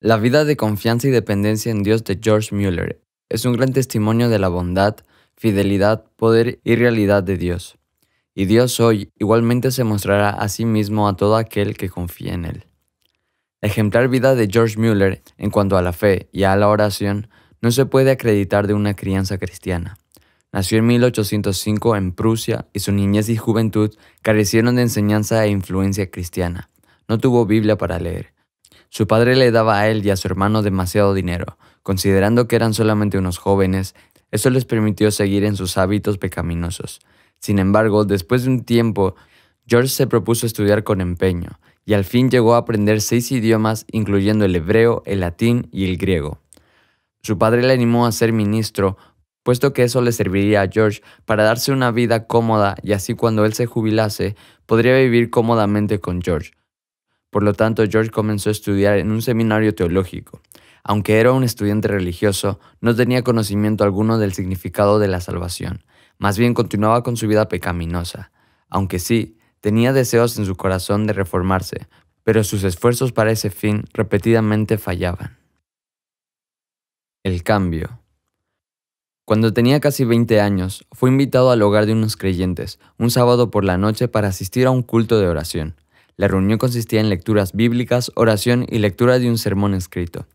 La vida de confianza y dependencia en Dios de George Mueller es un gran testimonio de la bondad, fidelidad, poder y realidad de Dios. Y Dios hoy igualmente se mostrará a sí mismo a todo aquel que confíe en Él. La ejemplar vida de George Mueller en cuanto a la fe y a la oración no se puede acreditar de una crianza cristiana. Nació en 1805 en Prusia y su niñez y juventud carecieron de enseñanza e influencia cristiana. No tuvo Biblia para leer su padre le daba a él y a su hermano demasiado dinero. Considerando que eran solamente unos jóvenes, eso les permitió seguir en sus hábitos pecaminosos. Sin embargo, después de un tiempo, George se propuso estudiar con empeño, y al fin llegó a aprender seis idiomas, incluyendo el hebreo, el latín y el griego. Su padre le animó a ser ministro, puesto que eso le serviría a George para darse una vida cómoda y así cuando él se jubilase podría vivir cómodamente con George, por lo tanto, George comenzó a estudiar en un seminario teológico. Aunque era un estudiante religioso, no tenía conocimiento alguno del significado de la salvación, más bien continuaba con su vida pecaminosa. Aunque sí, tenía deseos en su corazón de reformarse, pero sus esfuerzos para ese fin repetidamente fallaban. El cambio. Cuando tenía casi 20 años, fue invitado al hogar de unos creyentes, un sábado por la noche para asistir a un culto de oración. La reunión consistía en lecturas bíblicas, oración y lectura de un sermón escrito.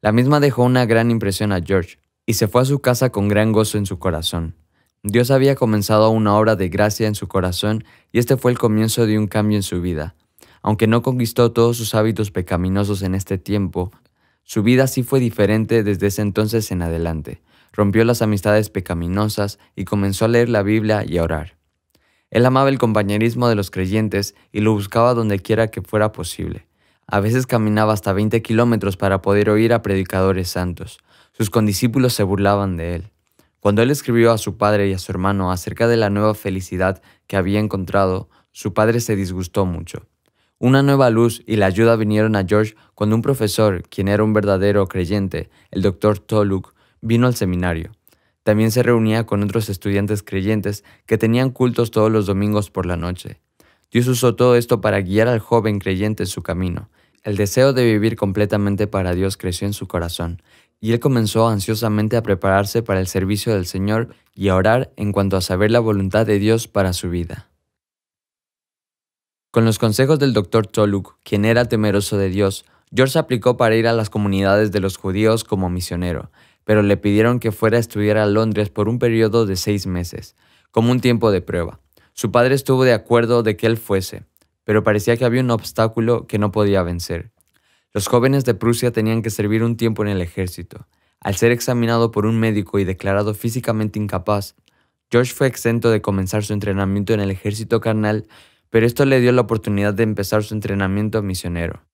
La misma dejó una gran impresión a George, y se fue a su casa con gran gozo en su corazón. Dios había comenzado una obra de gracia en su corazón y este fue el comienzo de un cambio en su vida. Aunque no conquistó todos sus hábitos pecaminosos en este tiempo, su vida sí fue diferente desde ese entonces en adelante. Rompió las amistades pecaminosas y comenzó a leer la Biblia y a orar. Él amaba el compañerismo de los creyentes y lo buscaba donde quiera que fuera posible. A veces caminaba hasta 20 kilómetros para poder oír a predicadores santos. Sus condiscípulos se burlaban de él. Cuando él escribió a su padre y a su hermano acerca de la nueva felicidad que había encontrado, su padre se disgustó mucho. Una nueva luz y la ayuda vinieron a George cuando un profesor, quien era un verdadero creyente, el doctor Toluk, vino al seminario. También se reunía con otros estudiantes creyentes que tenían cultos todos los domingos por la noche. Dios usó todo esto para guiar al joven creyente en su camino. El deseo de vivir completamente para Dios creció en su corazón, y él comenzó ansiosamente a prepararse para el servicio del Señor y a orar en cuanto a saber la voluntad de Dios para su vida. Con los consejos del doctor Toluk, quien era temeroso de Dios, George aplicó para ir a las comunidades de los judíos como misionero pero le pidieron que fuera a estudiar a Londres por un periodo de seis meses, como un tiempo de prueba. Su padre estuvo de acuerdo de que él fuese, pero parecía que había un obstáculo que no podía vencer. Los jóvenes de Prusia tenían que servir un tiempo en el ejército. Al ser examinado por un médico y declarado físicamente incapaz, George fue exento de comenzar su entrenamiento en el ejército carnal, pero esto le dio la oportunidad de empezar su entrenamiento misionero.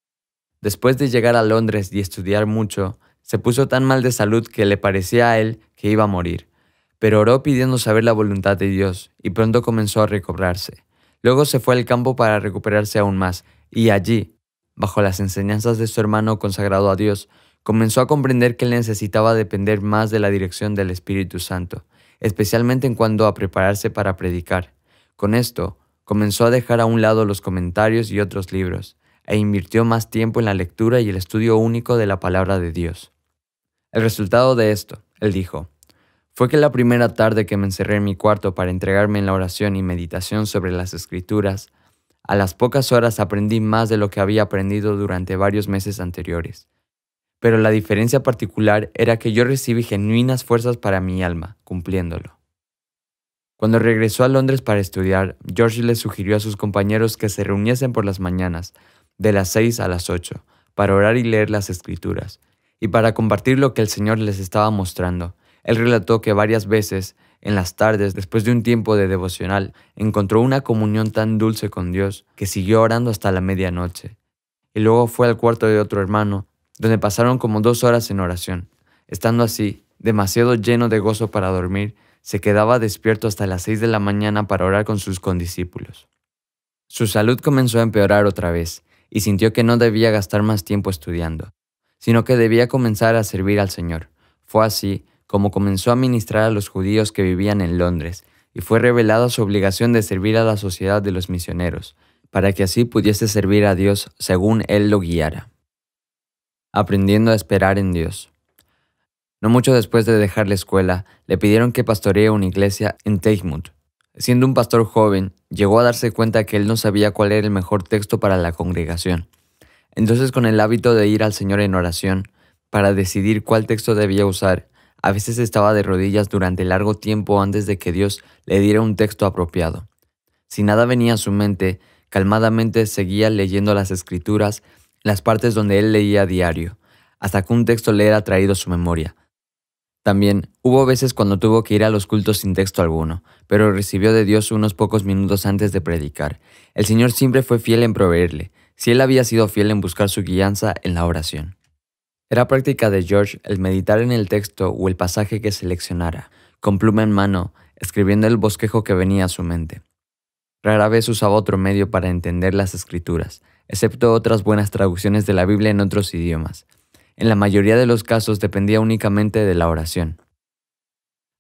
Después de llegar a Londres y estudiar mucho, se puso tan mal de salud que le parecía a él que iba a morir, pero oró pidiendo saber la voluntad de Dios y pronto comenzó a recobrarse. Luego se fue al campo para recuperarse aún más y allí, bajo las enseñanzas de su hermano consagrado a Dios, comenzó a comprender que él necesitaba depender más de la dirección del Espíritu Santo, especialmente en cuanto a prepararse para predicar. Con esto, comenzó a dejar a un lado los comentarios y otros libros, e invirtió más tiempo en la lectura y el estudio único de la palabra de Dios. El resultado de esto, él dijo, fue que la primera tarde que me encerré en mi cuarto para entregarme en la oración y meditación sobre las escrituras, a las pocas horas aprendí más de lo que había aprendido durante varios meses anteriores. Pero la diferencia particular era que yo recibí genuinas fuerzas para mi alma, cumpliéndolo. Cuando regresó a Londres para estudiar, George le sugirió a sus compañeros que se reuniesen por las mañanas de las 6 a las 8, para orar y leer las escrituras, y para compartir lo que el Señor les estaba mostrando. Él relató que varias veces, en las tardes, después de un tiempo de devocional, encontró una comunión tan dulce con Dios que siguió orando hasta la medianoche. Y luego fue al cuarto de otro hermano, donde pasaron como dos horas en oración. Estando así, demasiado lleno de gozo para dormir, se quedaba despierto hasta las 6 de la mañana para orar con sus condiscípulos. Su salud comenzó a empeorar otra vez, y sintió que no debía gastar más tiempo estudiando, sino que debía comenzar a servir al Señor. Fue así como comenzó a ministrar a los judíos que vivían en Londres, y fue revelada su obligación de servir a la sociedad de los misioneros, para que así pudiese servir a Dios según Él lo guiara. Aprendiendo a esperar en Dios. No mucho después de dejar la escuela, le pidieron que pastoree una iglesia en Teichmuth, Siendo un pastor joven, llegó a darse cuenta que él no sabía cuál era el mejor texto para la congregación. Entonces, con el hábito de ir al Señor en oración, para decidir cuál texto debía usar, a veces estaba de rodillas durante largo tiempo antes de que Dios le diera un texto apropiado. Si nada venía a su mente, calmadamente seguía leyendo las escrituras, las partes donde él leía diario, hasta que un texto le era traído a su memoria, también hubo veces cuando tuvo que ir a los cultos sin texto alguno, pero recibió de Dios unos pocos minutos antes de predicar. El Señor siempre fue fiel en proveerle, si él había sido fiel en buscar su guianza en la oración. Era práctica de George el meditar en el texto o el pasaje que seleccionara, con pluma en mano, escribiendo el bosquejo que venía a su mente. Rara vez usaba otro medio para entender las escrituras, excepto otras buenas traducciones de la Biblia en otros idiomas en la mayoría de los casos dependía únicamente de la oración.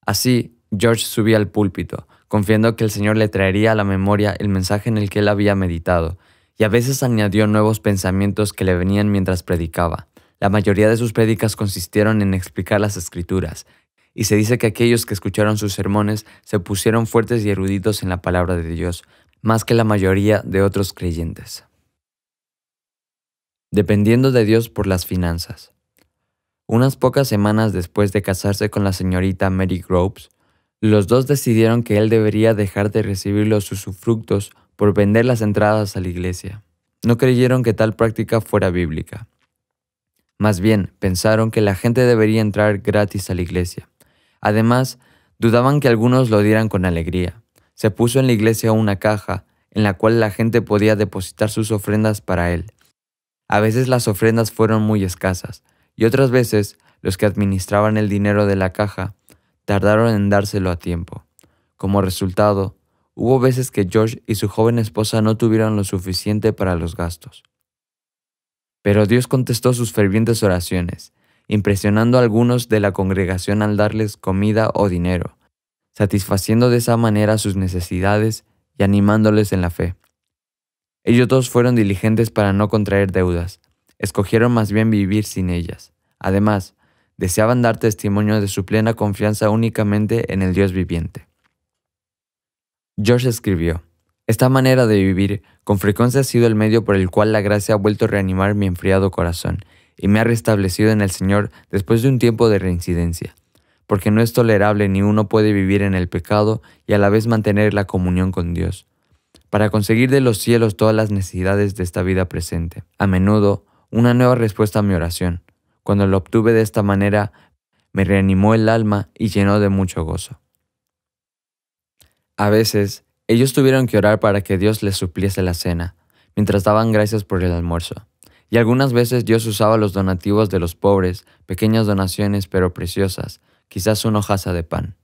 Así, George subía al púlpito, confiando que el Señor le traería a la memoria el mensaje en el que él había meditado, y a veces añadió nuevos pensamientos que le venían mientras predicaba. La mayoría de sus predicas consistieron en explicar las escrituras, y se dice que aquellos que escucharon sus sermones se pusieron fuertes y eruditos en la palabra de Dios, más que la mayoría de otros creyentes dependiendo de Dios por las finanzas. Unas pocas semanas después de casarse con la señorita Mary Groves, los dos decidieron que él debería dejar de recibir los usufructos por vender las entradas a la iglesia. No creyeron que tal práctica fuera bíblica. Más bien, pensaron que la gente debería entrar gratis a la iglesia. Además, dudaban que algunos lo dieran con alegría. Se puso en la iglesia una caja en la cual la gente podía depositar sus ofrendas para él. A veces las ofrendas fueron muy escasas y otras veces los que administraban el dinero de la caja tardaron en dárselo a tiempo. Como resultado, hubo veces que George y su joven esposa no tuvieron lo suficiente para los gastos. Pero Dios contestó sus fervientes oraciones, impresionando a algunos de la congregación al darles comida o dinero, satisfaciendo de esa manera sus necesidades y animándoles en la fe. Ellos dos fueron diligentes para no contraer deudas, escogieron más bien vivir sin ellas. Además, deseaban dar testimonio de su plena confianza únicamente en el Dios viviente. George escribió, Esta manera de vivir con frecuencia ha sido el medio por el cual la gracia ha vuelto a reanimar mi enfriado corazón y me ha restablecido en el Señor después de un tiempo de reincidencia, porque no es tolerable ni uno puede vivir en el pecado y a la vez mantener la comunión con Dios para conseguir de los cielos todas las necesidades de esta vida presente. A menudo, una nueva respuesta a mi oración. Cuando lo obtuve de esta manera, me reanimó el alma y llenó de mucho gozo. A veces, ellos tuvieron que orar para que Dios les supliese la cena, mientras daban gracias por el almuerzo. Y algunas veces Dios usaba los donativos de los pobres, pequeñas donaciones pero preciosas, quizás una hojaza de pan.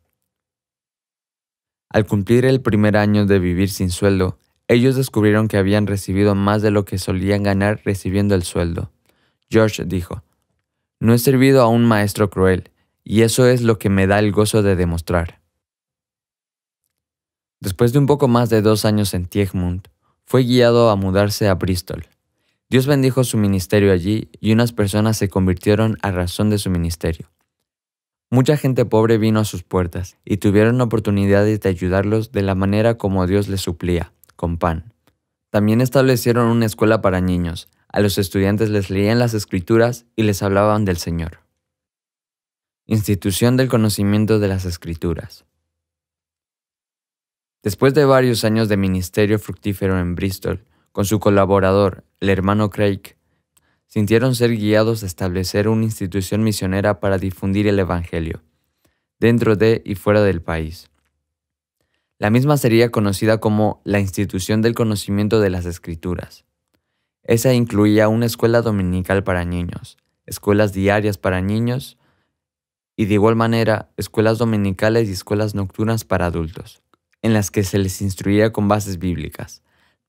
Al cumplir el primer año de vivir sin sueldo, ellos descubrieron que habían recibido más de lo que solían ganar recibiendo el sueldo. George dijo, No he servido a un maestro cruel, y eso es lo que me da el gozo de demostrar. Después de un poco más de dos años en Tiegmund, fue guiado a mudarse a Bristol. Dios bendijo su ministerio allí y unas personas se convirtieron a razón de su ministerio. Mucha gente pobre vino a sus puertas y tuvieron oportunidades de ayudarlos de la manera como Dios les suplía, con pan. También establecieron una escuela para niños. A los estudiantes les leían las escrituras y les hablaban del Señor. Institución del conocimiento de las escrituras. Después de varios años de ministerio fructífero en Bristol, con su colaborador, el hermano Craig, sintieron ser guiados a establecer una institución misionera para difundir el Evangelio, dentro de y fuera del país. La misma sería conocida como la institución del conocimiento de las escrituras. Esa incluía una escuela dominical para niños, escuelas diarias para niños y de igual manera escuelas dominicales y escuelas nocturnas para adultos, en las que se les instruía con bases bíblicas.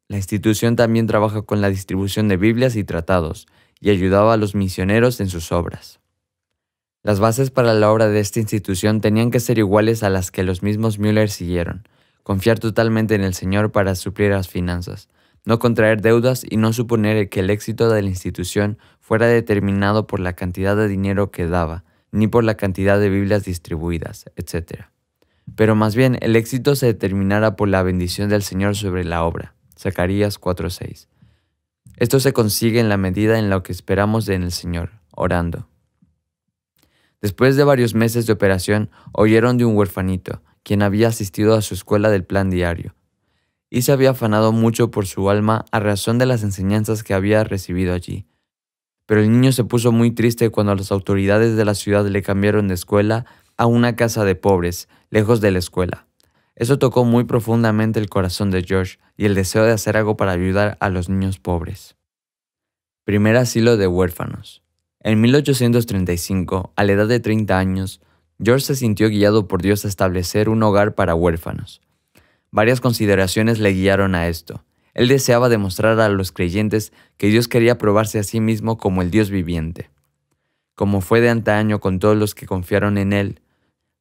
La institución también trabaja con la distribución de Biblias y tratados, y ayudaba a los misioneros en sus obras. Las bases para la obra de esta institución tenían que ser iguales a las que los mismos Müller siguieron, confiar totalmente en el Señor para suplir las finanzas, no contraer deudas y no suponer que el éxito de la institución fuera determinado por la cantidad de dinero que daba, ni por la cantidad de Biblias distribuidas, etc. Pero más bien el éxito se determinara por la bendición del Señor sobre la obra. Zacarías 4:6. Esto se consigue en la medida en la que esperamos en el Señor, orando. Después de varios meses de operación, oyeron de un huerfanito, quien había asistido a su escuela del plan diario, y se había afanado mucho por su alma a razón de las enseñanzas que había recibido allí. Pero el niño se puso muy triste cuando las autoridades de la ciudad le cambiaron de escuela a una casa de pobres, lejos de la escuela. Eso tocó muy profundamente el corazón de George y el deseo de hacer algo para ayudar a los niños pobres. Primer asilo de huérfanos. En 1835, a la edad de 30 años, George se sintió guiado por Dios a establecer un hogar para huérfanos. Varias consideraciones le guiaron a esto. Él deseaba demostrar a los creyentes que Dios quería probarse a sí mismo como el Dios viviente. Como fue de antaño con todos los que confiaron en Él,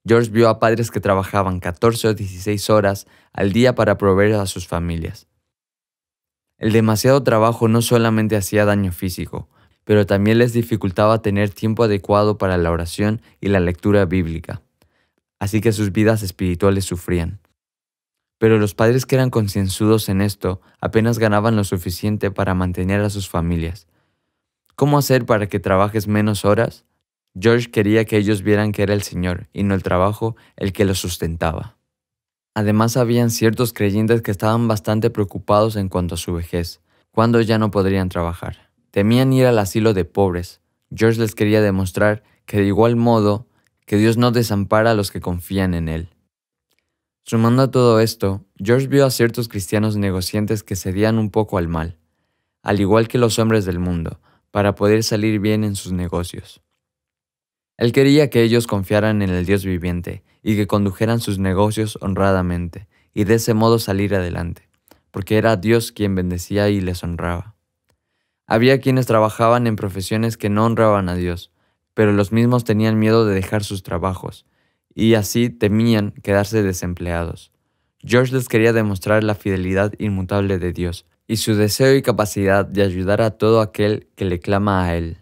George vio a padres que trabajaban 14 o 16 horas al día para proveer a sus familias. El demasiado trabajo no solamente hacía daño físico, pero también les dificultaba tener tiempo adecuado para la oración y la lectura bíblica, así que sus vidas espirituales sufrían. Pero los padres que eran concienzudos en esto apenas ganaban lo suficiente para mantener a sus familias. ¿Cómo hacer para que trabajes menos horas? George quería que ellos vieran que era el Señor y no el trabajo el que los sustentaba. Además habían ciertos creyentes que estaban bastante preocupados en cuanto a su vejez, cuando ya no podrían trabajar. Temían ir al asilo de pobres. George les quería demostrar que de igual modo que Dios no desampara a los que confían en Él. Sumando a todo esto, George vio a ciertos cristianos negociantes que cedían un poco al mal, al igual que los hombres del mundo, para poder salir bien en sus negocios. Él quería que ellos confiaran en el Dios viviente y que condujeran sus negocios honradamente y de ese modo salir adelante, porque era Dios quien bendecía y les honraba. Había quienes trabajaban en profesiones que no honraban a Dios, pero los mismos tenían miedo de dejar sus trabajos y así temían quedarse desempleados. George les quería demostrar la fidelidad inmutable de Dios y su deseo y capacidad de ayudar a todo aquel que le clama a Él.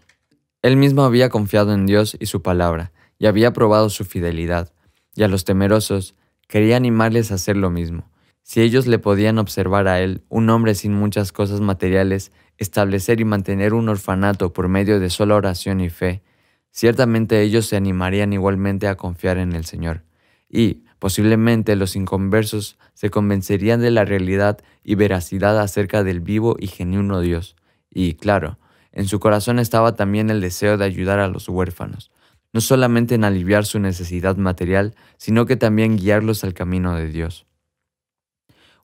Él mismo había confiado en Dios y su palabra, y había probado su fidelidad, y a los temerosos quería animarles a hacer lo mismo. Si ellos le podían observar a él, un hombre sin muchas cosas materiales, establecer y mantener un orfanato por medio de sola oración y fe, ciertamente ellos se animarían igualmente a confiar en el Señor. Y, posiblemente, los inconversos se convencerían de la realidad y veracidad acerca del vivo y genuino Dios. Y, claro, en su corazón estaba también el deseo de ayudar a los huérfanos, no solamente en aliviar su necesidad material, sino que también guiarlos al camino de Dios.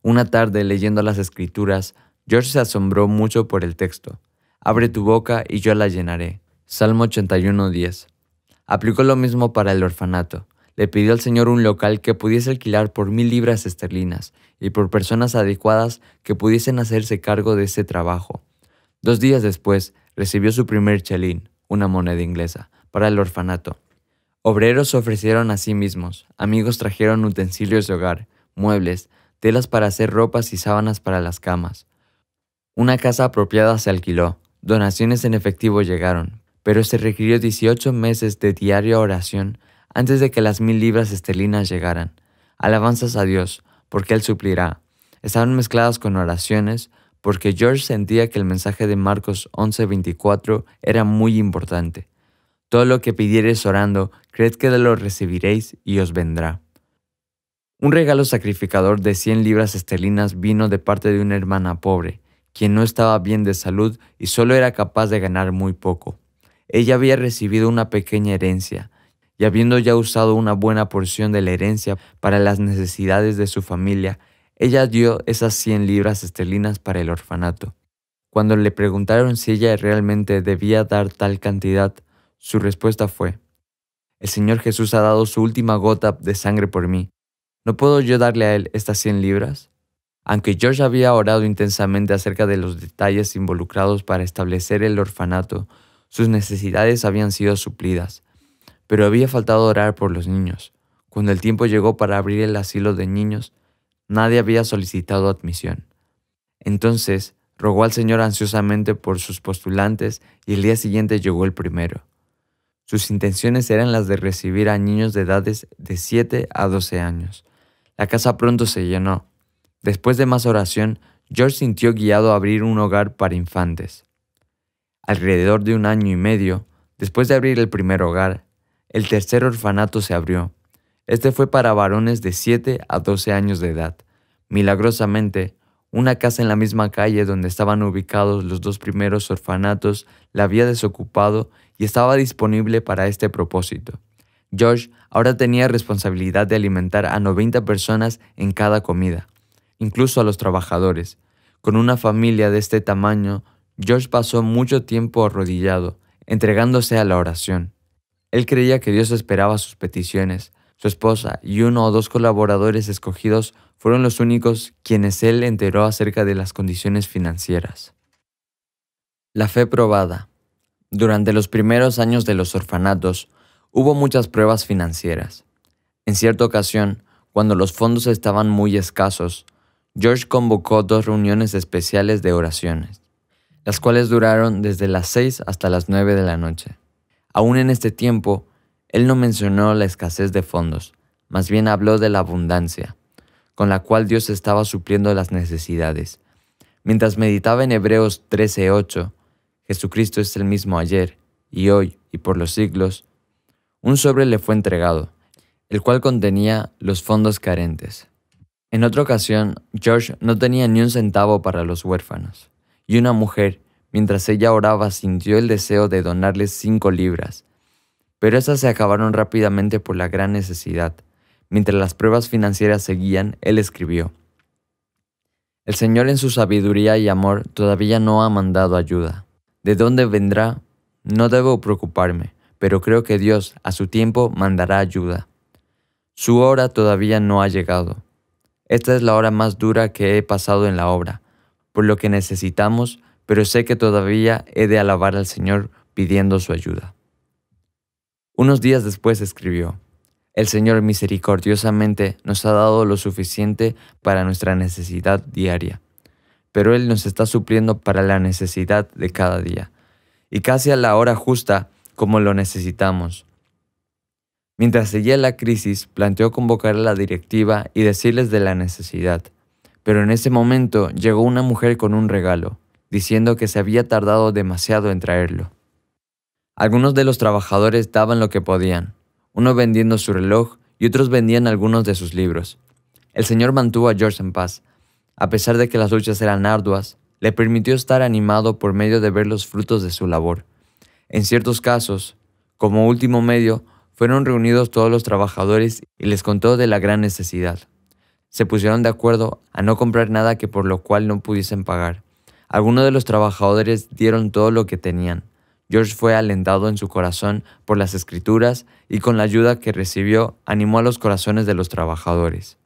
Una tarde, leyendo las escrituras, George se asombró mucho por el texto. Abre tu boca y yo la llenaré. Salmo 81.10. Aplicó lo mismo para el orfanato. Le pidió al Señor un local que pudiese alquilar por mil libras esterlinas y por personas adecuadas que pudiesen hacerse cargo de ese trabajo. Dos días después, recibió su primer chelín, una moneda inglesa, para el orfanato. Obreros se ofrecieron a sí mismos, amigos trajeron utensilios de hogar, muebles, telas para hacer ropas y sábanas para las camas. Una casa apropiada se alquiló, donaciones en efectivo llegaron, pero se requirió 18 meses de diaria oración antes de que las mil libras esterlinas llegaran. Alabanzas a Dios, porque Él suplirá. Estaban mezcladas con oraciones, porque George sentía que el mensaje de Marcos 11:24 era muy importante. Todo lo que pidiereis orando, creed que lo recibiréis y os vendrá. Un regalo sacrificador de 100 libras esterlinas vino de parte de una hermana pobre, quien no estaba bien de salud y solo era capaz de ganar muy poco. Ella había recibido una pequeña herencia, y habiendo ya usado una buena porción de la herencia para las necesidades de su familia, ella dio esas 100 libras esterlinas para el orfanato. Cuando le preguntaron si ella realmente debía dar tal cantidad, su respuesta fue, El Señor Jesús ha dado su última gota de sangre por mí. ¿No puedo yo darle a Él estas 100 libras? Aunque George había orado intensamente acerca de los detalles involucrados para establecer el orfanato, sus necesidades habían sido suplidas, pero había faltado orar por los niños. Cuando el tiempo llegó para abrir el asilo de niños, Nadie había solicitado admisión. Entonces rogó al Señor ansiosamente por sus postulantes y el día siguiente llegó el primero. Sus intenciones eran las de recibir a niños de edades de 7 a 12 años. La casa pronto se llenó. Después de más oración, George sintió guiado a abrir un hogar para infantes. Alrededor de un año y medio, después de abrir el primer hogar, el tercer orfanato se abrió este fue para varones de 7 a 12 años de edad. Milagrosamente, una casa en la misma calle donde estaban ubicados los dos primeros orfanatos la había desocupado y estaba disponible para este propósito. Josh ahora tenía responsabilidad de alimentar a 90 personas en cada comida, incluso a los trabajadores. Con una familia de este tamaño, Josh pasó mucho tiempo arrodillado, entregándose a la oración. Él creía que Dios esperaba sus peticiones, su esposa y uno o dos colaboradores escogidos fueron los únicos quienes él enteró acerca de las condiciones financieras. La fe probada. Durante los primeros años de los orfanatos, hubo muchas pruebas financieras. En cierta ocasión, cuando los fondos estaban muy escasos, George convocó dos reuniones especiales de oraciones, las cuales duraron desde las 6 hasta las 9 de la noche. Aún en este tiempo, él no mencionó la escasez de fondos, más bien habló de la abundancia, con la cual Dios estaba supliendo las necesidades. Mientras meditaba en Hebreos 13:8, Jesucristo es el mismo ayer, y hoy, y por los siglos, un sobre le fue entregado, el cual contenía los fondos carentes. En otra ocasión, George no tenía ni un centavo para los huérfanos, y una mujer, mientras ella oraba, sintió el deseo de donarles cinco libras, pero esas se acabaron rápidamente por la gran necesidad. Mientras las pruebas financieras seguían, él escribió, El Señor en su sabiduría y amor todavía no ha mandado ayuda. ¿De dónde vendrá? No debo preocuparme, pero creo que Dios a su tiempo mandará ayuda. Su hora todavía no ha llegado. Esta es la hora más dura que he pasado en la obra, por lo que necesitamos, pero sé que todavía he de alabar al Señor pidiendo su ayuda. Unos días después escribió, El Señor misericordiosamente nos ha dado lo suficiente para nuestra necesidad diaria, pero Él nos está supliendo para la necesidad de cada día, y casi a la hora justa como lo necesitamos. Mientras seguía la crisis, planteó convocar a la directiva y decirles de la necesidad. Pero en ese momento llegó una mujer con un regalo, diciendo que se había tardado demasiado en traerlo. Algunos de los trabajadores daban lo que podían, unos vendiendo su reloj y otros vendían algunos de sus libros. El Señor mantuvo a George en paz. A pesar de que las luchas eran arduas, le permitió estar animado por medio de ver los frutos de su labor. En ciertos casos, como último medio, fueron reunidos todos los trabajadores y les contó de la gran necesidad. Se pusieron de acuerdo a no comprar nada que por lo cual no pudiesen pagar. Algunos de los trabajadores dieron todo lo que tenían. George fue alentado en su corazón por las escrituras y con la ayuda que recibió animó a los corazones de los trabajadores.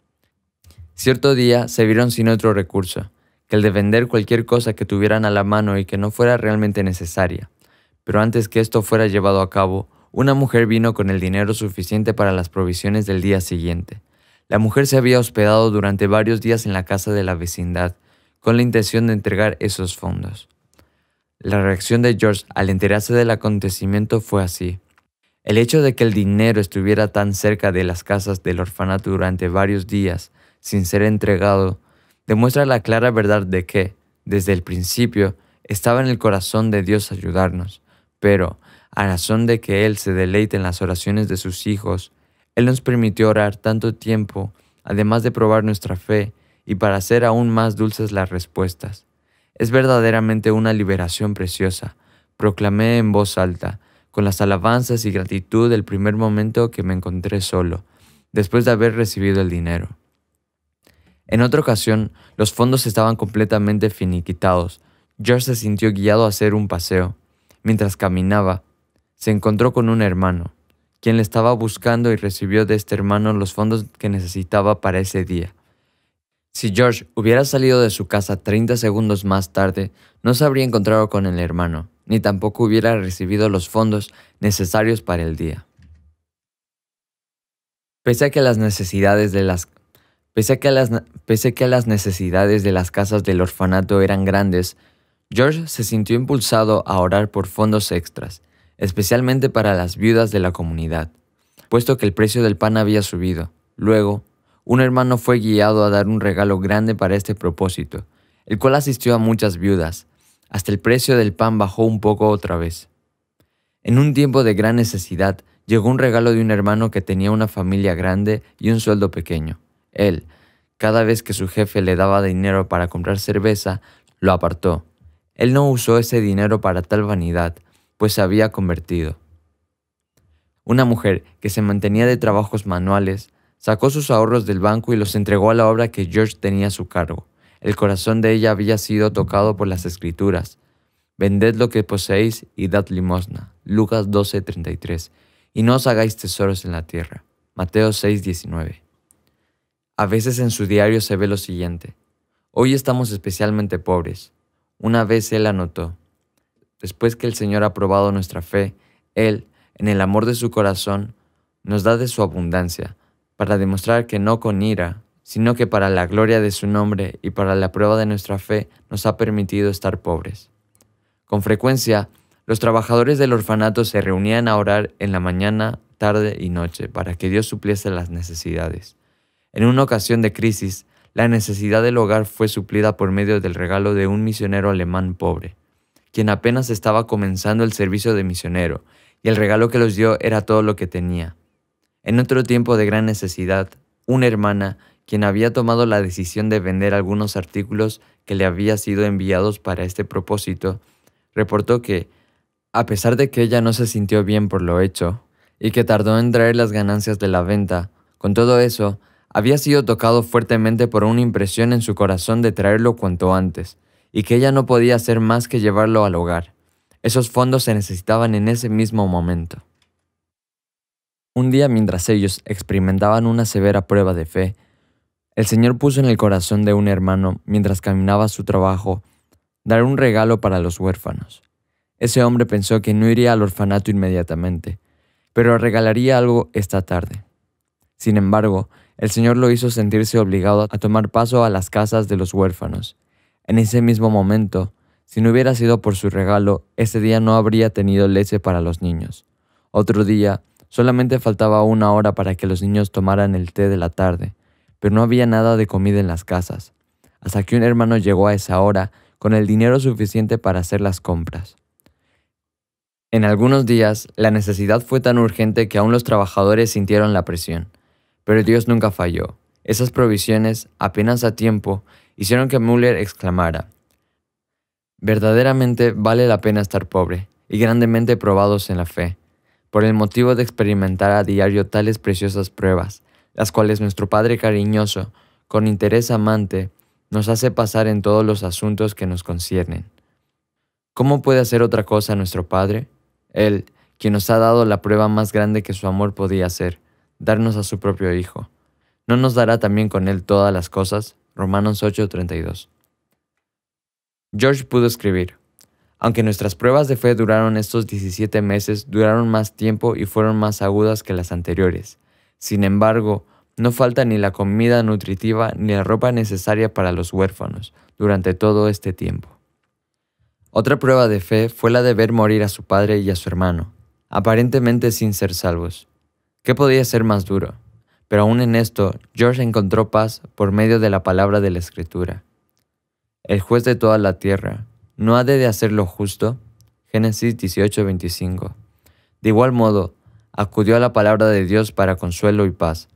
Cierto día se vieron sin otro recurso que el de vender cualquier cosa que tuvieran a la mano y que no fuera realmente necesaria. Pero antes que esto fuera llevado a cabo, una mujer vino con el dinero suficiente para las provisiones del día siguiente. La mujer se había hospedado durante varios días en la casa de la vecindad, con la intención de entregar esos fondos. La reacción de George al enterarse del acontecimiento fue así. El hecho de que el dinero estuviera tan cerca de las casas del orfanato durante varios días sin ser entregado demuestra la clara verdad de que, desde el principio, estaba en el corazón de Dios ayudarnos, pero, a razón de que Él se deleite en las oraciones de sus hijos, Él nos permitió orar tanto tiempo, además de probar nuestra fe y para hacer aún más dulces las respuestas. Es verdaderamente una liberación preciosa, proclamé en voz alta, con las alabanzas y gratitud del primer momento que me encontré solo, después de haber recibido el dinero. En otra ocasión, los fondos estaban completamente finiquitados. George se sintió guiado a hacer un paseo. Mientras caminaba, se encontró con un hermano, quien le estaba buscando y recibió de este hermano los fondos que necesitaba para ese día. Si George hubiera salido de su casa 30 segundos más tarde, no se habría encontrado con el hermano, ni tampoco hubiera recibido los fondos necesarios para el día. Pese a que las necesidades de las que las, que las necesidades de las casas del orfanato eran grandes, George se sintió impulsado a orar por fondos extras, especialmente para las viudas de la comunidad, puesto que el precio del pan había subido. Luego, un hermano fue guiado a dar un regalo grande para este propósito, el cual asistió a muchas viudas. Hasta el precio del pan bajó un poco otra vez. En un tiempo de gran necesidad, llegó un regalo de un hermano que tenía una familia grande y un sueldo pequeño. Él, cada vez que su jefe le daba dinero para comprar cerveza, lo apartó. Él no usó ese dinero para tal vanidad, pues se había convertido. Una mujer que se mantenía de trabajos manuales Sacó sus ahorros del banco y los entregó a la obra que George tenía a su cargo. El corazón de ella había sido tocado por las escrituras. Vended lo que poseéis y dad limosna. Lucas 12:33. Y no os hagáis tesoros en la tierra. Mateo 6:19. A veces en su diario se ve lo siguiente. Hoy estamos especialmente pobres. Una vez él anotó. Después que el Señor ha probado nuestra fe, Él, en el amor de su corazón, nos da de su abundancia para demostrar que no con ira, sino que para la gloria de su nombre y para la prueba de nuestra fe nos ha permitido estar pobres. Con frecuencia, los trabajadores del orfanato se reunían a orar en la mañana, tarde y noche para que Dios supliese las necesidades. En una ocasión de crisis, la necesidad del hogar fue suplida por medio del regalo de un misionero alemán pobre, quien apenas estaba comenzando el servicio de misionero, y el regalo que los dio era todo lo que tenía. En otro tiempo de gran necesidad, una hermana, quien había tomado la decisión de vender algunos artículos que le habían sido enviados para este propósito, reportó que, a pesar de que ella no se sintió bien por lo hecho, y que tardó en traer las ganancias de la venta, con todo eso, había sido tocado fuertemente por una impresión en su corazón de traerlo cuanto antes, y que ella no podía hacer más que llevarlo al hogar. Esos fondos se necesitaban en ese mismo momento. Un día mientras ellos experimentaban una severa prueba de fe, el Señor puso en el corazón de un hermano, mientras caminaba a su trabajo, dar un regalo para los huérfanos. Ese hombre pensó que no iría al orfanato inmediatamente, pero regalaría algo esta tarde. Sin embargo, el Señor lo hizo sentirse obligado a tomar paso a las casas de los huérfanos. En ese mismo momento, si no hubiera sido por su regalo, ese día no habría tenido leche para los niños. Otro día, Solamente faltaba una hora para que los niños tomaran el té de la tarde, pero no había nada de comida en las casas, hasta que un hermano llegó a esa hora con el dinero suficiente para hacer las compras. En algunos días, la necesidad fue tan urgente que aún los trabajadores sintieron la presión, pero Dios nunca falló. Esas provisiones, apenas a tiempo, hicieron que Müller exclamara, Verdaderamente vale la pena estar pobre y grandemente probados en la fe por el motivo de experimentar a diario tales preciosas pruebas, las cuales nuestro Padre cariñoso, con interés amante, nos hace pasar en todos los asuntos que nos conciernen. ¿Cómo puede hacer otra cosa nuestro Padre? Él, quien nos ha dado la prueba más grande que su amor podía hacer, darnos a su propio Hijo. ¿No nos dará también con Él todas las cosas? Romanos 8:32. George pudo escribir, aunque nuestras pruebas de fe duraron estos 17 meses, duraron más tiempo y fueron más agudas que las anteriores. Sin embargo, no falta ni la comida nutritiva ni la ropa necesaria para los huérfanos durante todo este tiempo. Otra prueba de fe fue la de ver morir a su padre y a su hermano, aparentemente sin ser salvos. ¿Qué podía ser más duro? Pero aún en esto, George encontró paz por medio de la palabra de la Escritura. El juez de toda la tierra, no ha de hacer lo justo. Génesis 18:25. De igual modo, acudió a la palabra de Dios para consuelo y paz.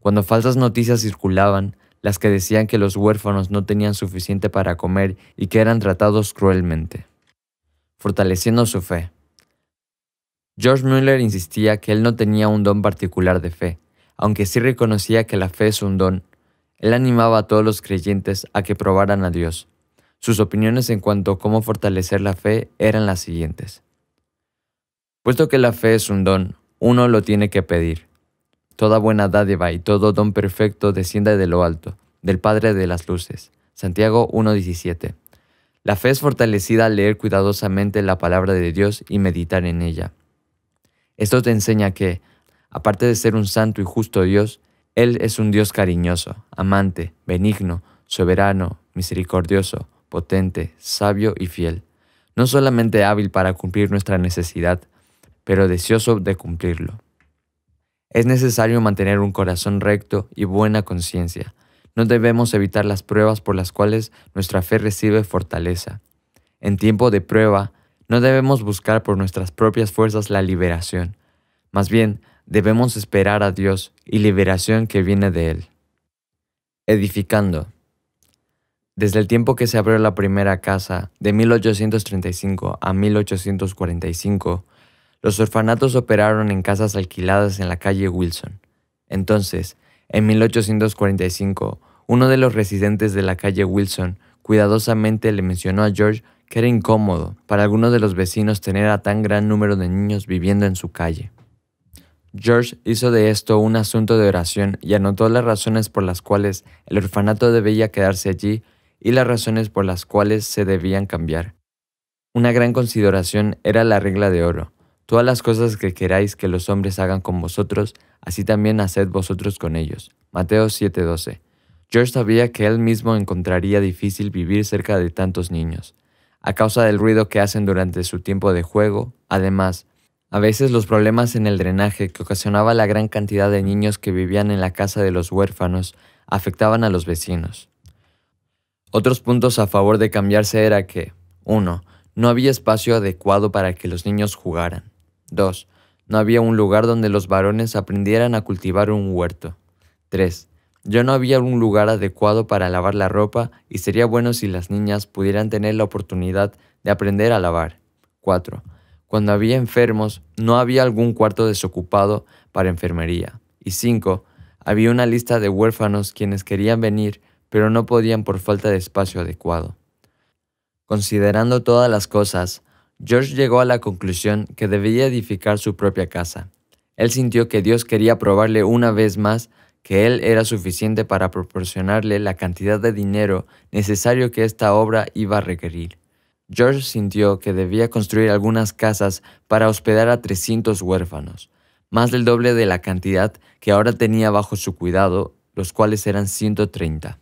Cuando falsas noticias circulaban, las que decían que los huérfanos no tenían suficiente para comer y que eran tratados cruelmente, fortaleciendo su fe. George Müller insistía que él no tenía un don particular de fe, aunque sí reconocía que la fe es un don. Él animaba a todos los creyentes a que probaran a Dios, sus opiniones en cuanto a cómo fortalecer la fe eran las siguientes. Puesto que la fe es un don, uno lo tiene que pedir. Toda buena dádiva y todo don perfecto desciende de lo alto, del Padre de las Luces. Santiago 1.17. La fe es fortalecida al leer cuidadosamente la palabra de Dios y meditar en ella. Esto te enseña que, aparte de ser un santo y justo Dios, Él es un Dios cariñoso, amante, benigno, soberano, misericordioso, potente, sabio y fiel, no solamente hábil para cumplir nuestra necesidad, pero deseoso de cumplirlo. Es necesario mantener un corazón recto y buena conciencia. No debemos evitar las pruebas por las cuales nuestra fe recibe fortaleza. En tiempo de prueba, no debemos buscar por nuestras propias fuerzas la liberación. Más bien, debemos esperar a Dios y liberación que viene de Él. Edificando. Desde el tiempo que se abrió la primera casa, de 1835 a 1845, los orfanatos operaron en casas alquiladas en la calle Wilson. Entonces, en 1845, uno de los residentes de la calle Wilson cuidadosamente le mencionó a George que era incómodo para algunos de los vecinos tener a tan gran número de niños viviendo en su calle. George hizo de esto un asunto de oración y anotó las razones por las cuales el orfanato debía quedarse allí y las razones por las cuales se debían cambiar. Una gran consideración era la regla de oro. Todas las cosas que queráis que los hombres hagan con vosotros, así también haced vosotros con ellos. Mateo 7:12. George sabía que él mismo encontraría difícil vivir cerca de tantos niños, a causa del ruido que hacen durante su tiempo de juego. Además, a veces los problemas en el drenaje que ocasionaba la gran cantidad de niños que vivían en la casa de los huérfanos afectaban a los vecinos. Otros puntos a favor de cambiarse era que 1. No había espacio adecuado para que los niños jugaran. 2. No había un lugar donde los varones aprendieran a cultivar un huerto. 3. yo no había un lugar adecuado para lavar la ropa y sería bueno si las niñas pudieran tener la oportunidad de aprender a lavar. 4. Cuando había enfermos, no había algún cuarto desocupado para enfermería. Y 5. Había una lista de huérfanos quienes querían venir, pero no podían por falta de espacio adecuado. Considerando todas las cosas, George llegó a la conclusión que debía edificar su propia casa. Él sintió que Dios quería probarle una vez más que él era suficiente para proporcionarle la cantidad de dinero necesario que esta obra iba a requerir. George sintió que debía construir algunas casas para hospedar a 300 huérfanos, más del doble de la cantidad que ahora tenía bajo su cuidado, los cuales eran 130.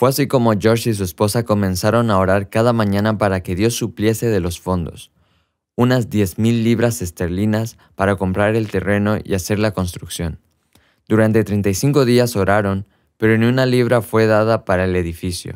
Fue así como George y su esposa comenzaron a orar cada mañana para que Dios supliese de los fondos, unas 10.000 libras esterlinas para comprar el terreno y hacer la construcción. Durante 35 días oraron, pero ni una libra fue dada para el edificio.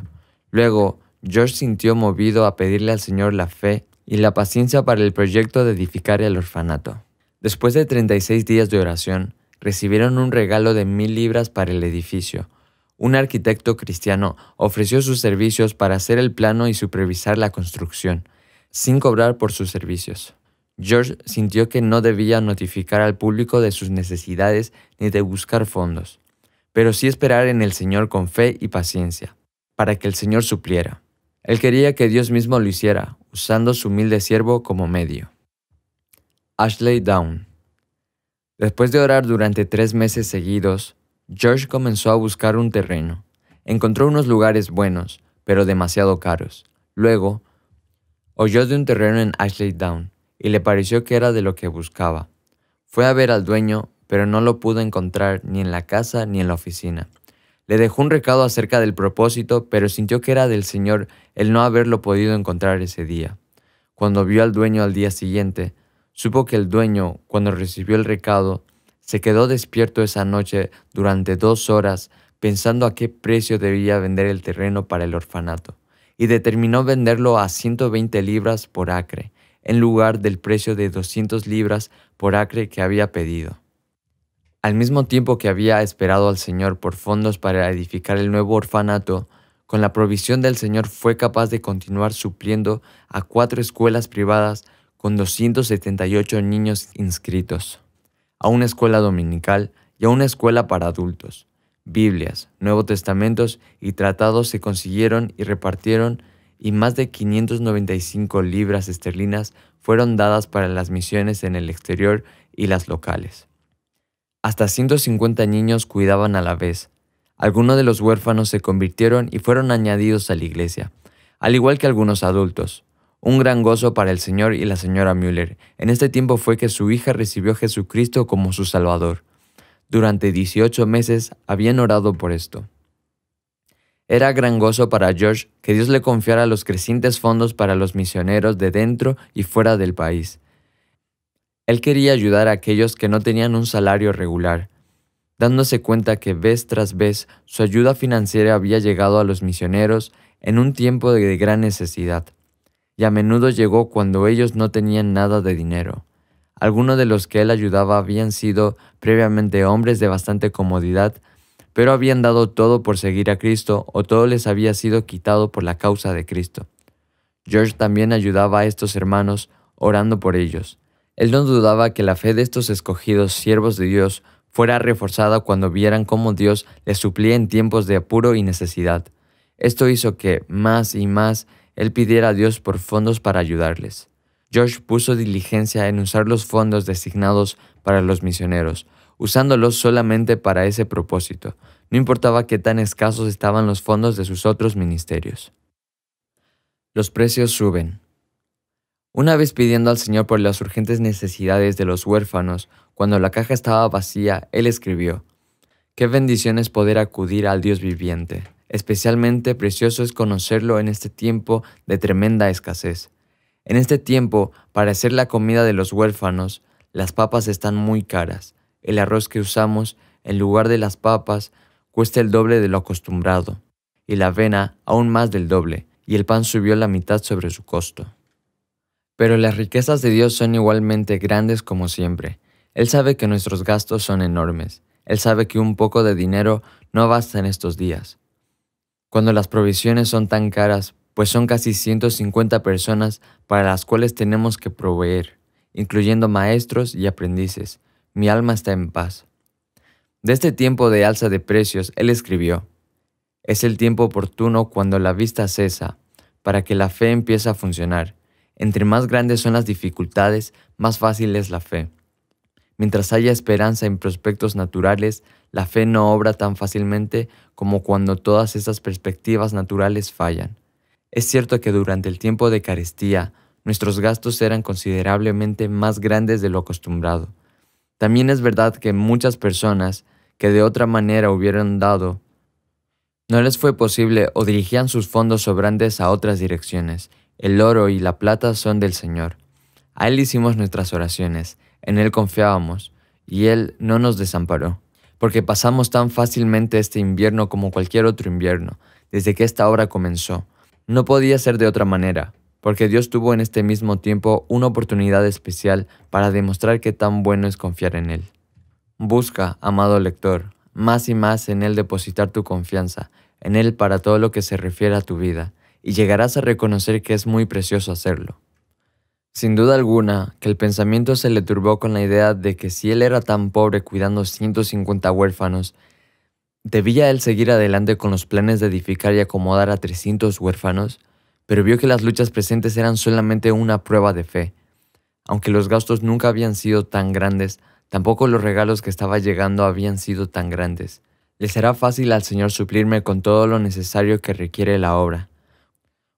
Luego, George sintió movido a pedirle al Señor la fe y la paciencia para el proyecto de edificar el orfanato. Después de 36 días de oración, recibieron un regalo de mil libras para el edificio, un arquitecto cristiano ofreció sus servicios para hacer el plano y supervisar la construcción, sin cobrar por sus servicios. George sintió que no debía notificar al público de sus necesidades ni de buscar fondos, pero sí esperar en el Señor con fe y paciencia, para que el Señor supliera. Él quería que Dios mismo lo hiciera, usando su humilde siervo como medio. Ashley Down Después de orar durante tres meses seguidos, George comenzó a buscar un terreno. Encontró unos lugares buenos, pero demasiado caros. Luego, oyó de un terreno en Ashley Down y le pareció que era de lo que buscaba. Fue a ver al dueño, pero no lo pudo encontrar ni en la casa ni en la oficina. Le dejó un recado acerca del propósito, pero sintió que era del Señor el no haberlo podido encontrar ese día. Cuando vio al dueño al día siguiente, supo que el dueño, cuando recibió el recado, se quedó despierto esa noche durante dos horas pensando a qué precio debía vender el terreno para el orfanato, y determinó venderlo a 120 libras por acre, en lugar del precio de 200 libras por acre que había pedido. Al mismo tiempo que había esperado al Señor por fondos para edificar el nuevo orfanato, con la provisión del Señor fue capaz de continuar supliendo a cuatro escuelas privadas con 278 niños inscritos a una escuela dominical y a una escuela para adultos. Biblias, Nuevos Testamentos y tratados se consiguieron y repartieron y más de 595 libras esterlinas fueron dadas para las misiones en el exterior y las locales. Hasta 150 niños cuidaban a la vez. Algunos de los huérfanos se convirtieron y fueron añadidos a la iglesia, al igual que algunos adultos un gran gozo para el Señor y la señora Müller. En este tiempo fue que su hija recibió a Jesucristo como su Salvador. Durante 18 meses habían orado por esto. Era gran gozo para George que Dios le confiara los crecientes fondos para los misioneros de dentro y fuera del país. Él quería ayudar a aquellos que no tenían un salario regular, dándose cuenta que vez tras vez su ayuda financiera había llegado a los misioneros en un tiempo de gran necesidad y a menudo llegó cuando ellos no tenían nada de dinero. Algunos de los que él ayudaba habían sido previamente hombres de bastante comodidad, pero habían dado todo por seguir a Cristo o todo les había sido quitado por la causa de Cristo. George también ayudaba a estos hermanos orando por ellos. Él no dudaba que la fe de estos escogidos siervos de Dios fuera reforzada cuando vieran cómo Dios les suplía en tiempos de apuro y necesidad. Esto hizo que, más y más, él pidiera a Dios por fondos para ayudarles. George puso diligencia en usar los fondos designados para los misioneros, usándolos solamente para ese propósito, no importaba qué tan escasos estaban los fondos de sus otros ministerios. Los precios suben. Una vez pidiendo al Señor por las urgentes necesidades de los huérfanos, cuando la caja estaba vacía, él escribió, Qué bendición es poder acudir al Dios viviente. Especialmente precioso es conocerlo en este tiempo de tremenda escasez. En este tiempo, para hacer la comida de los huérfanos, las papas están muy caras. El arroz que usamos en lugar de las papas cuesta el doble de lo acostumbrado, y la avena aún más del doble, y el pan subió la mitad sobre su costo. Pero las riquezas de Dios son igualmente grandes como siempre. Él sabe que nuestros gastos son enormes. Él sabe que un poco de dinero no basta en estos días cuando las provisiones son tan caras, pues son casi 150 personas para las cuales tenemos que proveer, incluyendo maestros y aprendices. Mi alma está en paz. De este tiempo de alza de precios, él escribió, es el tiempo oportuno cuando la vista cesa, para que la fe empiece a funcionar. Entre más grandes son las dificultades, más fácil es la fe. Mientras haya esperanza en prospectos naturales, la fe no obra tan fácilmente como cuando todas esas perspectivas naturales fallan. Es cierto que durante el tiempo de carestía, nuestros gastos eran considerablemente más grandes de lo acostumbrado. También es verdad que muchas personas que de otra manera hubieran dado, no les fue posible o dirigían sus fondos sobrantes a otras direcciones. El oro y la plata son del Señor. A Él hicimos nuestras oraciones en Él confiábamos, y Él no nos desamparó, porque pasamos tan fácilmente este invierno como cualquier otro invierno, desde que esta obra comenzó. No podía ser de otra manera, porque Dios tuvo en este mismo tiempo una oportunidad especial para demostrar que tan bueno es confiar en Él. Busca, amado lector, más y más en Él depositar tu confianza, en Él para todo lo que se refiere a tu vida, y llegarás a reconocer que es muy precioso hacerlo. Sin duda alguna, que el pensamiento se le turbó con la idea de que si él era tan pobre cuidando 150 huérfanos, debía él seguir adelante con los planes de edificar y acomodar a 300 huérfanos, pero vio que las luchas presentes eran solamente una prueba de fe. Aunque los gastos nunca habían sido tan grandes, tampoco los regalos que estaba llegando habían sido tan grandes. Le será fácil al Señor suplirme con todo lo necesario que requiere la obra.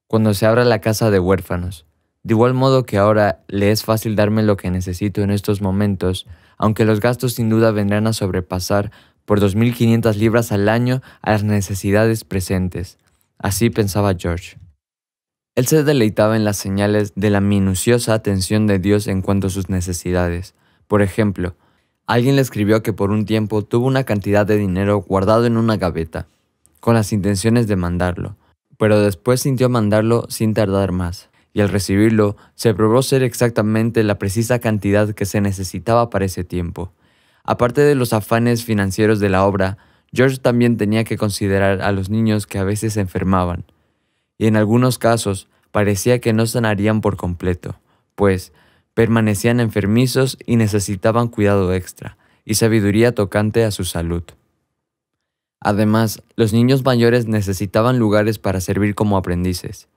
Cuando se abra la casa de huérfanos, de igual modo que ahora le es fácil darme lo que necesito en estos momentos, aunque los gastos sin duda vendrán a sobrepasar por 2.500 libras al año a las necesidades presentes. Así pensaba George. Él se deleitaba en las señales de la minuciosa atención de Dios en cuanto a sus necesidades. Por ejemplo, alguien le escribió que por un tiempo tuvo una cantidad de dinero guardado en una gaveta, con las intenciones de mandarlo, pero después sintió mandarlo sin tardar más y al recibirlo se probó ser exactamente la precisa cantidad que se necesitaba para ese tiempo. Aparte de los afanes financieros de la obra, George también tenía que considerar a los niños que a veces se enfermaban, y en algunos casos parecía que no sanarían por completo, pues permanecían enfermizos y necesitaban cuidado extra y sabiduría tocante a su salud. Además, los niños mayores necesitaban lugares para servir como aprendices,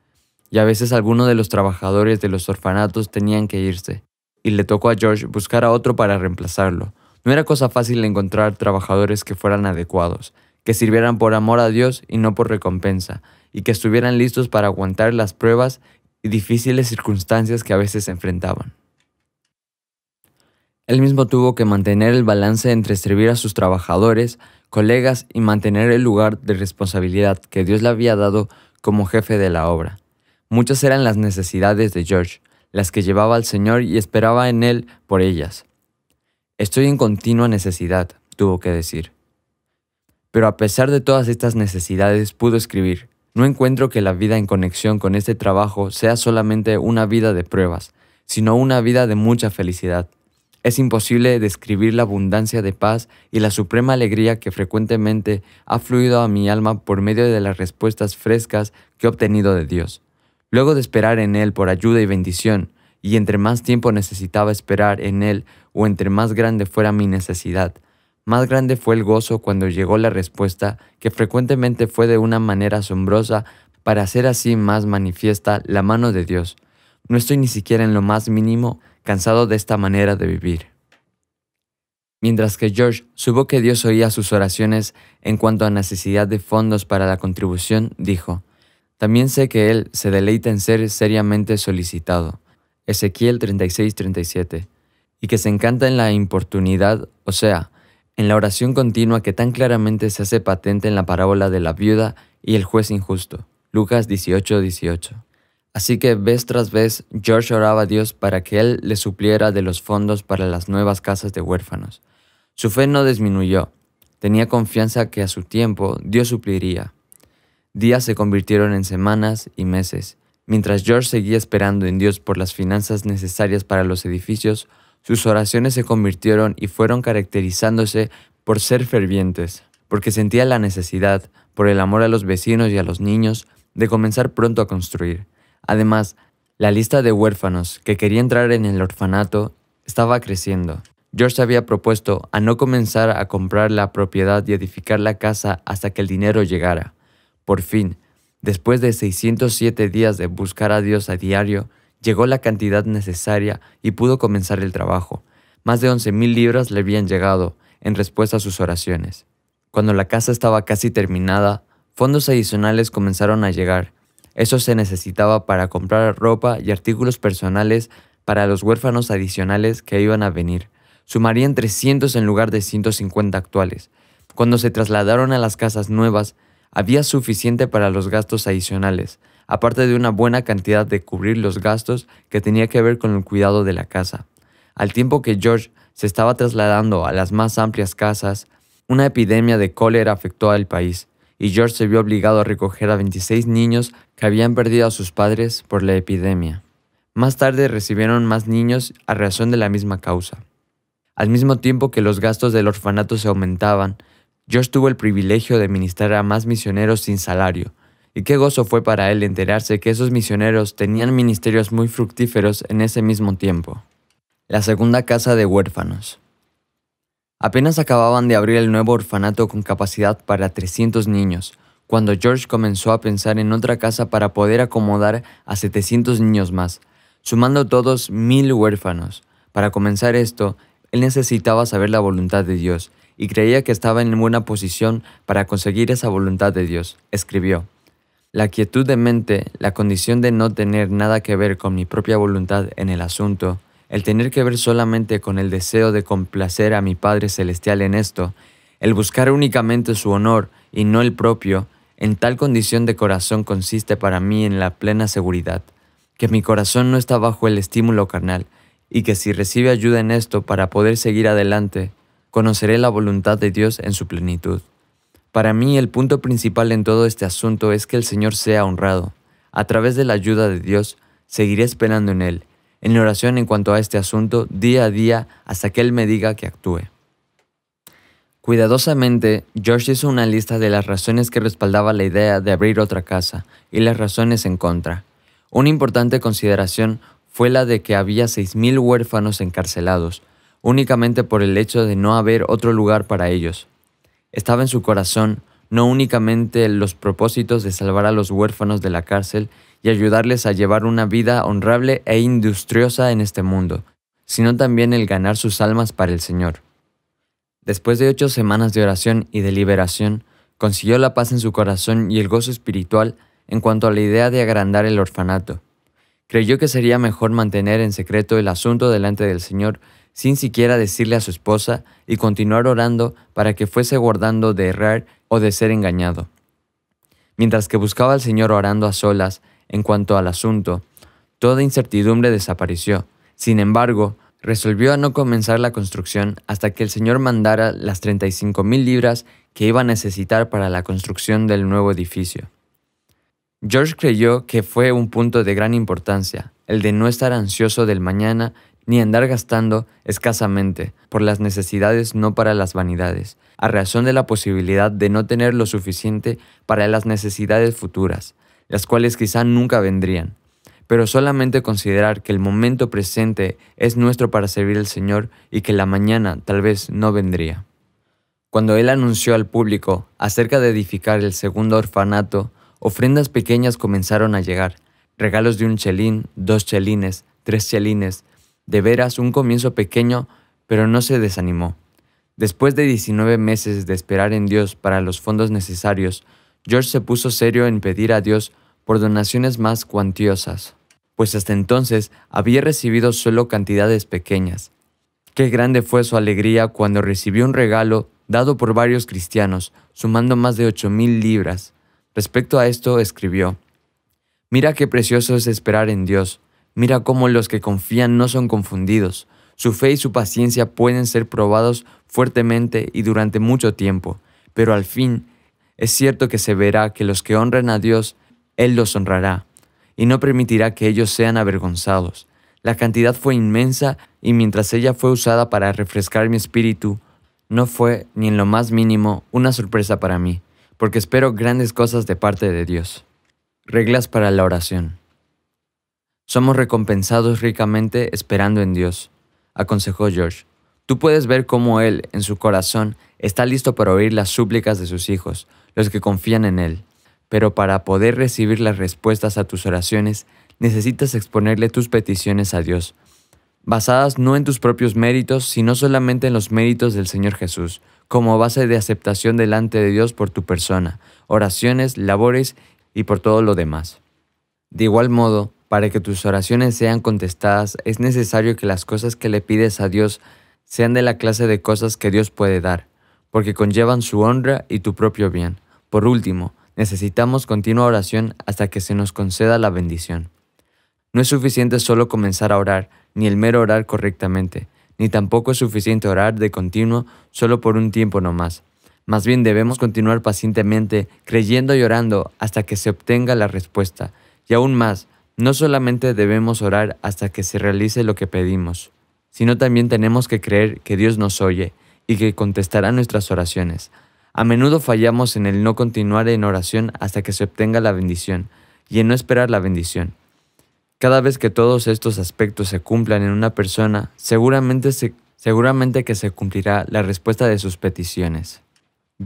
y a veces algunos de los trabajadores de los orfanatos tenían que irse, y le tocó a George buscar a otro para reemplazarlo. No era cosa fácil encontrar trabajadores que fueran adecuados, que sirvieran por amor a Dios y no por recompensa, y que estuvieran listos para aguantar las pruebas y difíciles circunstancias que a veces se enfrentaban. Él mismo tuvo que mantener el balance entre servir a sus trabajadores, colegas y mantener el lugar de responsabilidad que Dios le había dado como jefe de la obra. Muchas eran las necesidades de George, las que llevaba al Señor y esperaba en Él por ellas. Estoy en continua necesidad, tuvo que decir. Pero a pesar de todas estas necesidades pudo escribir, no encuentro que la vida en conexión con este trabajo sea solamente una vida de pruebas, sino una vida de mucha felicidad. Es imposible describir la abundancia de paz y la suprema alegría que frecuentemente ha fluido a mi alma por medio de las respuestas frescas que he obtenido de Dios. Luego de esperar en Él por ayuda y bendición, y entre más tiempo necesitaba esperar en Él o entre más grande fuera mi necesidad, más grande fue el gozo cuando llegó la respuesta que frecuentemente fue de una manera asombrosa para hacer así más manifiesta la mano de Dios. No estoy ni siquiera en lo más mínimo cansado de esta manera de vivir. Mientras que George supo que Dios oía sus oraciones en cuanto a necesidad de fondos para la contribución, dijo, también sé que Él se deleita en ser seriamente solicitado. Ezequiel 36:37. Y que se encanta en la importunidad, o sea, en la oración continua que tan claramente se hace patente en la parábola de la viuda y el juez injusto. Lucas 18:18. 18. Así que vez tras vez George oraba a Dios para que Él le supliera de los fondos para las nuevas casas de huérfanos. Su fe no disminuyó. Tenía confianza que a su tiempo Dios supliría. Días se convirtieron en semanas y meses. Mientras George seguía esperando en Dios por las finanzas necesarias para los edificios, sus oraciones se convirtieron y fueron caracterizándose por ser fervientes, porque sentía la necesidad, por el amor a los vecinos y a los niños, de comenzar pronto a construir. Además, la lista de huérfanos que quería entrar en el orfanato estaba creciendo. George había propuesto a no comenzar a comprar la propiedad y edificar la casa hasta que el dinero llegara. Por fin, después de 607 días de buscar a Dios a diario, llegó la cantidad necesaria y pudo comenzar el trabajo. Más de 11.000 libras le habían llegado en respuesta a sus oraciones. Cuando la casa estaba casi terminada, fondos adicionales comenzaron a llegar. Eso se necesitaba para comprar ropa y artículos personales para los huérfanos adicionales que iban a venir. Sumarían 300 en lugar de 150 actuales. Cuando se trasladaron a las casas nuevas, había suficiente para los gastos adicionales, aparte de una buena cantidad de cubrir los gastos que tenía que ver con el cuidado de la casa. Al tiempo que George se estaba trasladando a las más amplias casas, una epidemia de cólera afectó al país y George se vio obligado a recoger a 26 niños que habían perdido a sus padres por la epidemia. Más tarde recibieron más niños a razón de la misma causa. Al mismo tiempo que los gastos del orfanato se aumentaban, George tuvo el privilegio de ministrar a más misioneros sin salario, y qué gozo fue para él enterarse que esos misioneros tenían ministerios muy fructíferos en ese mismo tiempo. La segunda casa de huérfanos. Apenas acababan de abrir el nuevo orfanato con capacidad para 300 niños, cuando George comenzó a pensar en otra casa para poder acomodar a 700 niños más, sumando todos mil huérfanos. Para comenzar esto, él necesitaba saber la voluntad de Dios y creía que estaba en buena posición para conseguir esa voluntad de Dios, escribió. La quietud de mente, la condición de no tener nada que ver con mi propia voluntad en el asunto, el tener que ver solamente con el deseo de complacer a mi Padre Celestial en esto, el buscar únicamente su honor y no el propio, en tal condición de corazón consiste para mí en la plena seguridad, que mi corazón no está bajo el estímulo carnal, y que si recibe ayuda en esto para poder seguir adelante, conoceré la voluntad de Dios en su plenitud. Para mí el punto principal en todo este asunto es que el Señor sea honrado. A través de la ayuda de Dios, seguiré esperando en Él, en oración en cuanto a este asunto, día a día, hasta que Él me diga que actúe. Cuidadosamente, George hizo una lista de las razones que respaldaba la idea de abrir otra casa y las razones en contra. Una importante consideración fue la de que había 6.000 huérfanos encarcelados, únicamente por el hecho de no haber otro lugar para ellos. Estaba en su corazón no únicamente los propósitos de salvar a los huérfanos de la cárcel y ayudarles a llevar una vida honrable e industriosa en este mundo, sino también el ganar sus almas para el Señor. Después de ocho semanas de oración y deliberación, consiguió la paz en su corazón y el gozo espiritual en cuanto a la idea de agrandar el orfanato. Creyó que sería mejor mantener en secreto el asunto delante del Señor sin siquiera decirle a su esposa y continuar orando para que fuese guardando de errar o de ser engañado. Mientras que buscaba al Señor orando a solas en cuanto al asunto, toda incertidumbre desapareció. Sin embargo, resolvió a no comenzar la construcción hasta que el Señor mandara las mil libras que iba a necesitar para la construcción del nuevo edificio. George creyó que fue un punto de gran importancia, el de no estar ansioso del mañana ni andar gastando escasamente por las necesidades no para las vanidades, a razón de la posibilidad de no tener lo suficiente para las necesidades futuras, las cuales quizá nunca vendrían. Pero solamente considerar que el momento presente es nuestro para servir al Señor y que la mañana tal vez no vendría. Cuando él anunció al público acerca de edificar el segundo orfanato, ofrendas pequeñas comenzaron a llegar, regalos de un chelín, dos chelines, tres chelines, de veras un comienzo pequeño, pero no se desanimó. Después de 19 meses de esperar en Dios para los fondos necesarios, George se puso serio en pedir a Dios por donaciones más cuantiosas, pues hasta entonces había recibido solo cantidades pequeñas. Qué grande fue su alegría cuando recibió un regalo dado por varios cristianos, sumando más de 8.000 libras. Respecto a esto escribió, Mira qué precioso es esperar en Dios. Mira cómo los que confían no son confundidos. Su fe y su paciencia pueden ser probados fuertemente y durante mucho tiempo, pero al fin es cierto que se verá que los que honran a Dios, Él los honrará, y no permitirá que ellos sean avergonzados. La cantidad fue inmensa y mientras ella fue usada para refrescar mi espíritu, no fue ni en lo más mínimo una sorpresa para mí, porque espero grandes cosas de parte de Dios. Reglas para la oración. Somos recompensados ricamente esperando en Dios, aconsejó George. Tú puedes ver cómo Él, en su corazón, está listo para oír las súplicas de sus hijos, los que confían en Él. Pero para poder recibir las respuestas a tus oraciones, necesitas exponerle tus peticiones a Dios, basadas no en tus propios méritos, sino solamente en los méritos del Señor Jesús, como base de aceptación delante de Dios por tu persona, oraciones, labores y por todo lo demás. De igual modo, para que tus oraciones sean contestadas, es necesario que las cosas que le pides a Dios sean de la clase de cosas que Dios puede dar, porque conllevan su honra y tu propio bien. Por último, necesitamos continua oración hasta que se nos conceda la bendición. No es suficiente solo comenzar a orar, ni el mero orar correctamente, ni tampoco es suficiente orar de continuo solo por un tiempo nomás. Más bien debemos continuar pacientemente, creyendo y orando hasta que se obtenga la respuesta, y aún más, no solamente debemos orar hasta que se realice lo que pedimos, sino también tenemos que creer que Dios nos oye y que contestará nuestras oraciones. A menudo fallamos en el no continuar en oración hasta que se obtenga la bendición y en no esperar la bendición. Cada vez que todos estos aspectos se cumplan en una persona, seguramente, seguramente que se cumplirá la respuesta de sus peticiones.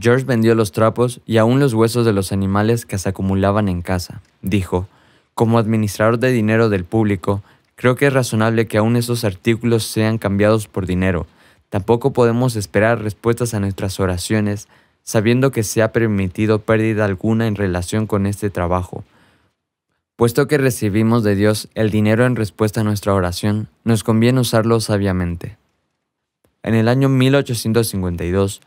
George vendió los trapos y aún los huesos de los animales que se acumulaban en casa. Dijo, como administrador de dinero del público, creo que es razonable que aún esos artículos sean cambiados por dinero. Tampoco podemos esperar respuestas a nuestras oraciones sabiendo que se ha permitido pérdida alguna en relación con este trabajo. Puesto que recibimos de Dios el dinero en respuesta a nuestra oración, nos conviene usarlo sabiamente. En el año 1852,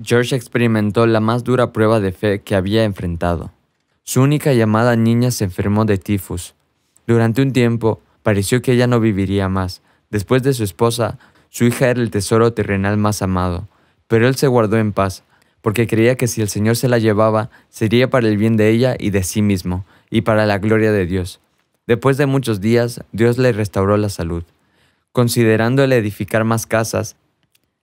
George experimentó la más dura prueba de fe que había enfrentado. Su única llamada niña se enfermó de tifus. Durante un tiempo, pareció que ella no viviría más. Después de su esposa, su hija era el tesoro terrenal más amado. Pero él se guardó en paz, porque creía que si el Señor se la llevaba, sería para el bien de ella y de sí mismo, y para la gloria de Dios. Después de muchos días, Dios le restauró la salud. Considerando edificar más casas,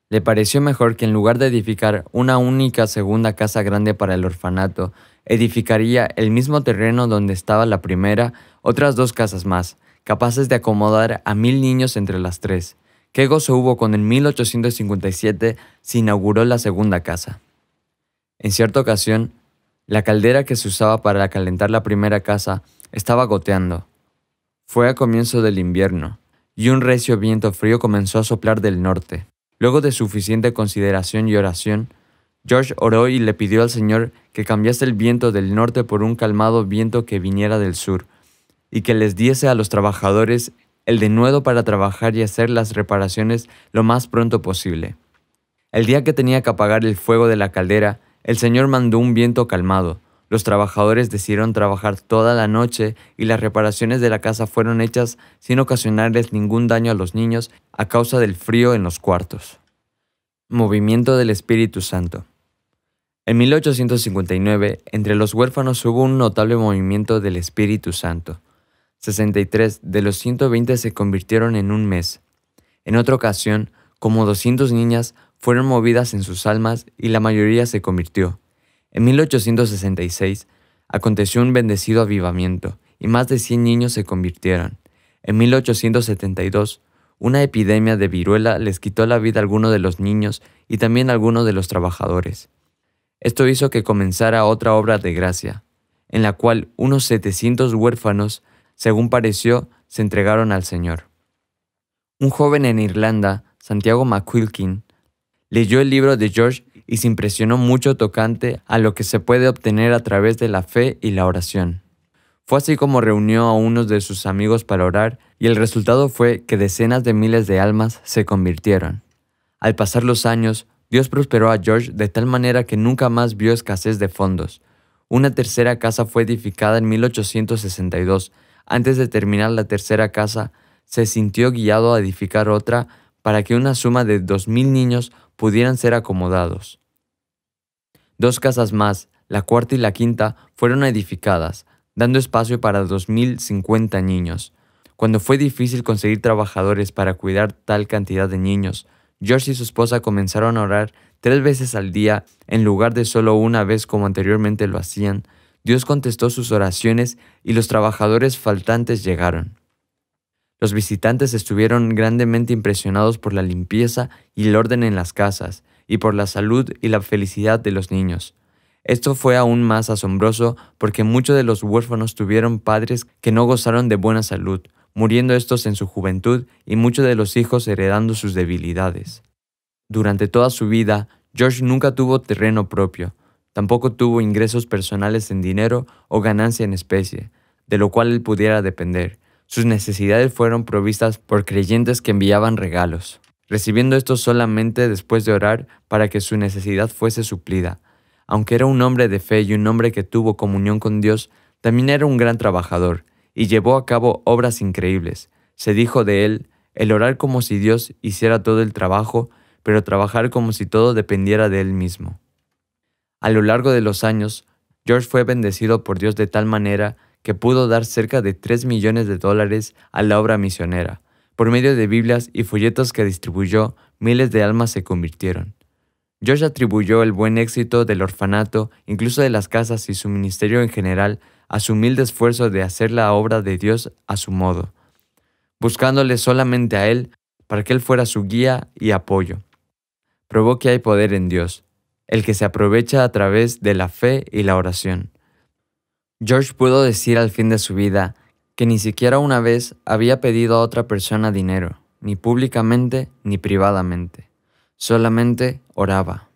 le pareció mejor que en lugar de edificar una única segunda casa grande para el orfanato, edificaría el mismo terreno donde estaba la primera, otras dos casas más, capaces de acomodar a mil niños entre las tres. Qué gozo hubo cuando en 1857 se inauguró la segunda casa. En cierta ocasión, la caldera que se usaba para calentar la primera casa estaba goteando. Fue a comienzo del invierno, y un recio viento frío comenzó a soplar del norte. Luego de suficiente consideración y oración, George oró y le pidió al Señor que cambiase el viento del norte por un calmado viento que viniera del sur, y que les diese a los trabajadores el denuedo para trabajar y hacer las reparaciones lo más pronto posible. El día que tenía que apagar el fuego de la caldera, el Señor mandó un viento calmado, los trabajadores decidieron trabajar toda la noche y las reparaciones de la casa fueron hechas sin ocasionarles ningún daño a los niños a causa del frío en los cuartos. Movimiento del Espíritu Santo. En 1859, entre los huérfanos hubo un notable movimiento del Espíritu Santo. 63 de los 120 se convirtieron en un mes. En otra ocasión, como 200 niñas fueron movidas en sus almas y la mayoría se convirtió. En 1866 aconteció un bendecido avivamiento y más de 100 niños se convirtieron. En 1872, una epidemia de viruela les quitó la vida a algunos de los niños y también a algunos de los trabajadores. Esto hizo que comenzara otra obra de gracia, en la cual unos 700 huérfanos, según pareció, se entregaron al Señor. Un joven en Irlanda, Santiago McQuilkin, leyó el libro de George y se impresionó mucho tocante a lo que se puede obtener a través de la fe y la oración. Fue así como reunió a unos de sus amigos para orar y el resultado fue que decenas de miles de almas se convirtieron. Al pasar los años, Dios prosperó a George de tal manera que nunca más vio escasez de fondos. Una tercera casa fue edificada en 1862. Antes de terminar la tercera casa, se sintió guiado a edificar otra para que una suma de 2.000 niños pudieran ser acomodados. Dos casas más, la cuarta y la quinta, fueron edificadas, dando espacio para 2.050 niños. Cuando fue difícil conseguir trabajadores para cuidar tal cantidad de niños, George y su esposa comenzaron a orar tres veces al día en lugar de solo una vez como anteriormente lo hacían. Dios contestó sus oraciones y los trabajadores faltantes llegaron. Los visitantes estuvieron grandemente impresionados por la limpieza y el orden en las casas, y por la salud y la felicidad de los niños. Esto fue aún más asombroso porque muchos de los huérfanos tuvieron padres que no gozaron de buena salud, muriendo estos en su juventud y muchos de los hijos heredando sus debilidades. Durante toda su vida, George nunca tuvo terreno propio, tampoco tuvo ingresos personales en dinero o ganancia en especie, de lo cual él pudiera depender. Sus necesidades fueron provistas por creyentes que enviaban regalos, recibiendo esto solamente después de orar para que su necesidad fuese suplida. Aunque era un hombre de fe y un hombre que tuvo comunión con Dios, también era un gran trabajador y llevó a cabo obras increíbles. Se dijo de él, el orar como si Dios hiciera todo el trabajo, pero trabajar como si todo dependiera de él mismo. A lo largo de los años, George fue bendecido por Dios de tal manera que pudo dar cerca de 3 millones de dólares a la obra misionera. Por medio de Biblias y folletos que distribuyó, miles de almas se convirtieron. Josh atribuyó el buen éxito del orfanato, incluso de las casas y su ministerio en general, a su humilde esfuerzo de hacer la obra de Dios a su modo, buscándole solamente a Él para que Él fuera su guía y apoyo. Probó que hay poder en Dios, el que se aprovecha a través de la fe y la oración. George pudo decir al fin de su vida que ni siquiera una vez había pedido a otra persona dinero, ni públicamente ni privadamente. Solamente oraba.